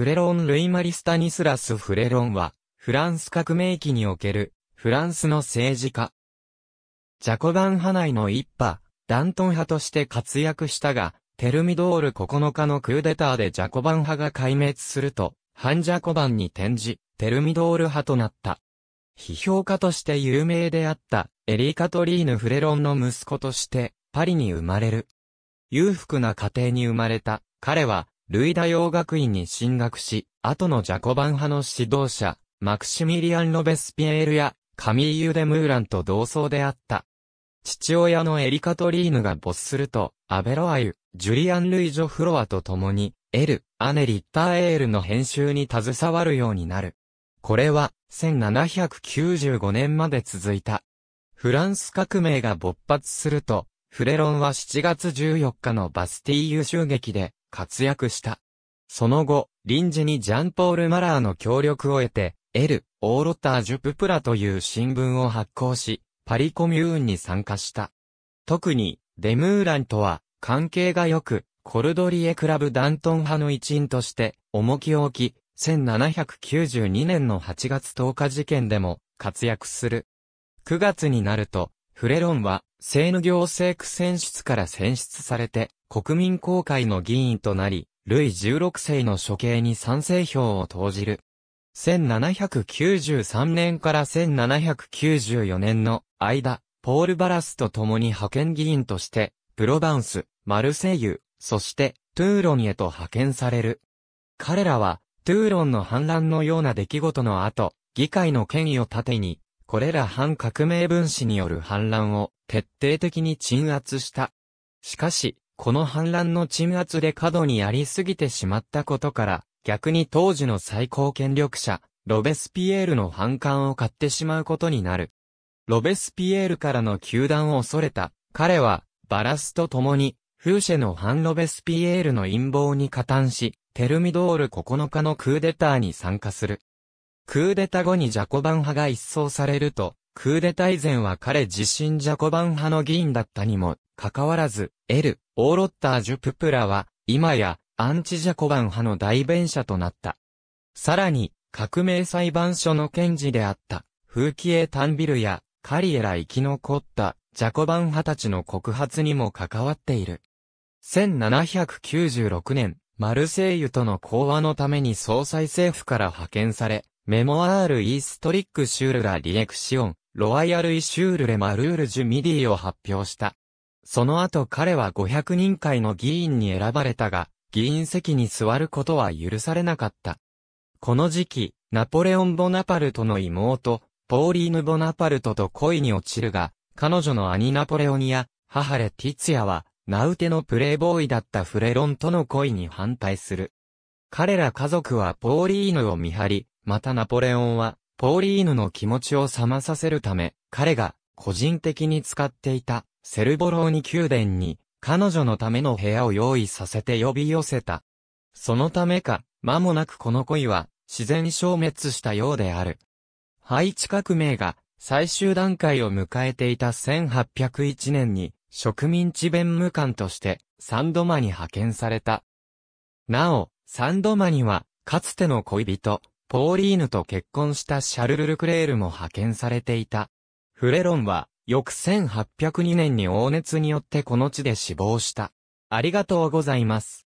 フレロン・ルイマリ・スタニスラス・フレロンは、フランス革命期における、フランスの政治家。ジャコバン派内の一派、ダントン派として活躍したが、テルミドール9日のクーデターでジャコバン派が壊滅すると、反ジャコバンに転じ、テルミドール派となった。批評家として有名であった、エリー・カトリーヌ・フレロンの息子として、パリに生まれる。裕福な家庭に生まれた、彼は、ルイダ洋学院に進学し、後のジャコバン派の指導者、マクシミリアン・ロベスピエールや、カミーユ・デ・ムーランと同窓であった。父親のエリカトリーヌが没すると、アベロアユ、ジュリアン・ルイジョ・フロアと共に、エル、アネ・リッターエールの編集に携わるようになる。これは、1795年まで続いた。フランス革命が勃発すると、フレロンは7月14日のバスティーユ襲撃で、活躍した。その後、臨時にジャンポール・マラーの協力を得て、エル・オーロッタージュ・ププラという新聞を発行し、パリコミューンに参加した。特に、デムーランとは、関係が良く、コルドリエクラブ・ダントン派の一員として、重きを置き、1792年の8月10日事件でも活躍する。9月になると、フレロンはーヌ行政区選出から選出されて、国民公会の議員となり、ルイ16世の処刑に賛成票を投じる。1793年から1794年の間、ポール・バラスと共に派遣議員として、プロバンス、マルセイユ、そして、トゥーロンへと派遣される。彼らは、トゥーロンの反乱のような出来事の後、議会の権威を盾に、これら反革命分子による反乱を徹底的に鎮圧した。しかし、この反乱の鎮圧で過度にやりすぎてしまったことから、逆に当時の最高権力者、ロベスピエールの反感を買ってしまうことになる。ロベスピエールからの球団を恐れた、彼は、バラスと共に、フーシェの反ロベスピエールの陰謀に加担し、テルミドール9日のクーデターに参加する。クーデタ後にジャコバン派が一掃されると、クーデタ以前は彼自身ジャコバン派の議員だったにも、かかわらず、エル・オーロッター・ジュ・ププラは、今や、アンチジャコバン派の代弁者となった。さらに、革命裁判所の検事であった、フーキエタンビルや、カリエラ生き残った、ジャコバン派たちの告発にも関わっている。1796年、マルセイユとの講和のために総裁政府から派遣され、メモアール・イーストリック・シュールラ・リエクシオン、ロワイヤル・イシュール・レ・マルール・ジュ・ミディを発表した。その後彼は500人会の議員に選ばれたが、議員席に座ることは許されなかった。この時期、ナポレオン・ボナパルトの妹、ポーリーヌ・ボナパルトと恋に落ちるが、彼女の兄ナポレオニや、母レティツヤは、ナウテのプレイボーイだったフレロンとの恋に反対する。彼ら家族はポーリーヌを見張り、またナポレオンは、ポーリーヌの気持ちを冷まさせるため、彼が個人的に使っていたセルボローニ宮殿に彼女のための部屋を用意させて呼び寄せた。そのためか、間もなくこの恋は自然消滅したようである。ハイチ革命が最終段階を迎えていた1801年に植民地弁務官としてサンドマに派遣された。なお、サンドマにはかつての恋人、ポーリーヌと結婚したシャルル・ルクレールも派遣されていた。フレロンは、翌1802年に黄熱によってこの地で死亡した。ありがとうございます。